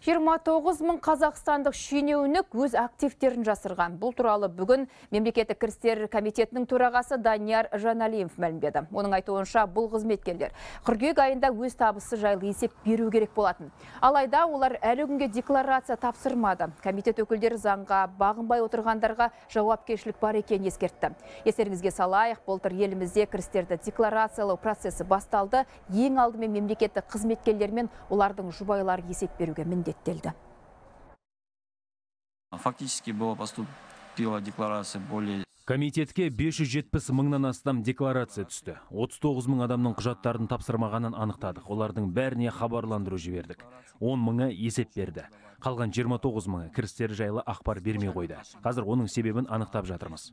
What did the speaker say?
29 мың қазақстандық шенеунік өз активтерін жасырған. Бұл туралы бүгін мемлекеттік кірістер комитетінің төрағасы Данияр Жаналиев мәлімдеді. Оның айтуынша бұл қызметкерлер қыркүйек айында өз табысы жайлы есеп беру керек болатын. Алайда олар әлі күнге декларация тапсырмады. Комитет өкілдері заңға бағынбай отырғандарға жауапкершілік бар екенін ескертті. Естеріңізге салайық, былтыр елімізде кірістерді декларациялау процесі басталды. Ең алдымен мемлекеттік қызметкерлер мен олардың жұбайлары есеп беруге міндетті міндеттелді фактически было поступила декларация более Комитетке 570 мыңнан астам декларация түсті. 39 мың адамның құжаттарын тапсырмағанын анықтадық. Олардың бәріне хабарландыру жібердік. 10 мыңы есеп берді. Қалған 29 мыңы кірістері жайлы ақпар бермей қойды. Қазір оның себебін анықтап жатырмыз.